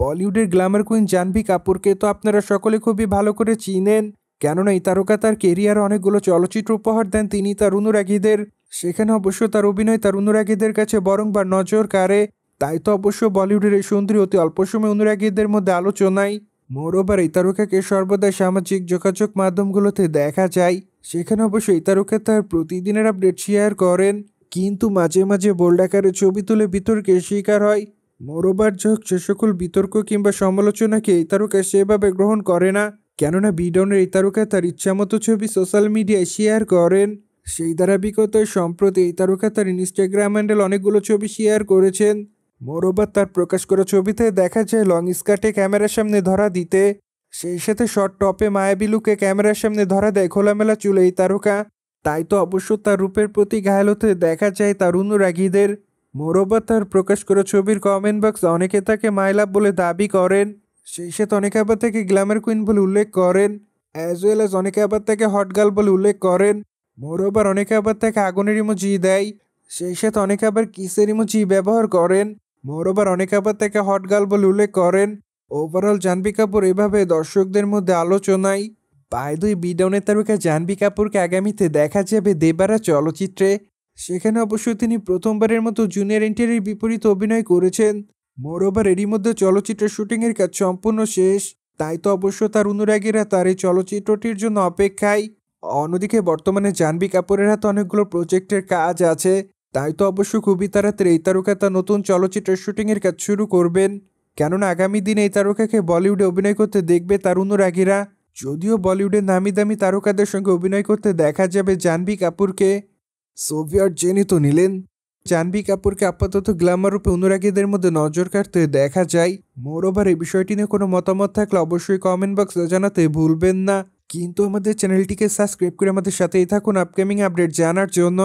বলিউডের Glamour queen জানভি কাপুরকে তো আপনারা সকলে খুবই ভালো করে চিনেন কেননা এই তারকা তার কেরিয়ার অনেকগুলো চলচ্চিত্র উপহার দেন তিনি তার অনুরাগীদের সেখানে অবশ্য তার অভিনয় তার অনুরাগীদের কাছে বরংবার নজর কাড়ে তাই তো অবশ্য বলিউডের এই সুন্দরী অতি অল্প সময় অনুরাগীদের মধ্যে আলোচনায় মোরোবার এই তারকাকে সর্বদা সামাজিক যোগাযোগ মাধ্যমগুলোতে দেখা যায় সেখানে অবশ্য এই তারকা তার প্রতিদিনের আপডেট শেয়ার করেন কিন্তু মাঝে মাঝে বোল্ড ছবি তুলে বিতর্কের শিকার হয় মরোবার ঝোঁক যে সকল বিতর্ক কিংবা সমালোচনাকে এই তারকা সেভাবে গ্রহণ করে না কেননা বিডনের এই তারকা তার ইচ্ছামতো ছবি সোশ্যাল মিডিয়ায় শেয়ার করেন সেই ধারাবিকতায় সম্প্রতি এই তারকা তার ইনস্টাগ্রাম হ্যান্ডেল অনেকগুলো ছবি শেয়ার করেছেন মরোবার তার প্রকাশ করা ছবিতে দেখা যায় লং স্কার্টে ক্যামেরার সামনে ধরা দিতে সেই সাথে শর্ট টপে মায়াবিলুকে লুকে ক্যামেরার সামনে ধরা দেয় খোলামেলা চুলে এই তারকা তাই তো অবশ্য তার রূপের প্রতি ঘায়াল হতে দেখা যায় তার অনুরাগীদের মোরোবা তার প্রকাশ করা ছবির কমেন্ট বক্স অনেকে তাকে মাইলাপ বলে দাবি করেন সেই সাথে অনেকে আবার তাকে গ্ল্যামার কুইন বলে উল্লেখ করেন অ্যাজ ওয়েল অ্যাজ অনেকে আবার তাকে হট গার্ল বলে উল্লেখ করেন মোরবার অনেকে আবার তাকে আগুনের ইমোজি দেয় সেই সাথে অনেকে আবার কিসের ইমোজি ব্যবহার করেন মোরবার অনেকে আবার তাকে হট গার্ল বলে উল্লেখ করেন ওভারঅল জাহ্নবি কাপুর এভাবে দর্শকদের মধ্যে আলোচনায় পায় দুই বিডাউনের তারকা জাহ্নবি কাপুরকে আগামীতে দেখা যাবে দেবারা চলচ্চিত্রে সেখানে অবশ্য তিনি প্রথমবারের মতো জুনিয়র এন্টারের বিপরীত অভিনয় করেছেন মোরওভার এরই মধ্যে চলচ্চিত্র শুটিংয়ের কাজ সম্পূর্ণ শেষ তাই তো অবশ্য তার অনুরাগীরা তার এই চলচ্চিত্রটির জন্য অপেক্ষায় অন্যদিকে বর্তমানে জানবি কাপুরের হাতে অনেকগুলো প্রজেক্টের কাজ আছে তাই তো অবশ্য খুবই তাড়াতাড়ি এই তারকা তার নতুন চলচ্চিত্রের শুটিংয়ের কাজ শুরু করবেন কেননা আগামী দিনে এই তারকাকে বলিউডে অভিনয় করতে দেখবে তার অনুরাগীরা যদিও বলিউডের নামি দামি তারকাদের সঙ্গে অভিনয় করতে দেখা যাবে জানবি কাপুরকে সোভিয়েট তো নিলেন চানবি কাপুরকে আপাতত গ্ল্যামার রূপে অনুরাগীদের মধ্যে নজর কাটতে দেখা যায় মোরোভার এই বিষয়টি নিয়ে কোনো মতামত থাকলে অবশ্যই কমেন্ট বক্স জানাতে ভুলবেন না কিন্তু আমাদের চ্যানেলটিকে সাবস্ক্রাইব করে আমাদের সাথেই থাকুন আপকামিং আপডেট জানার জন্য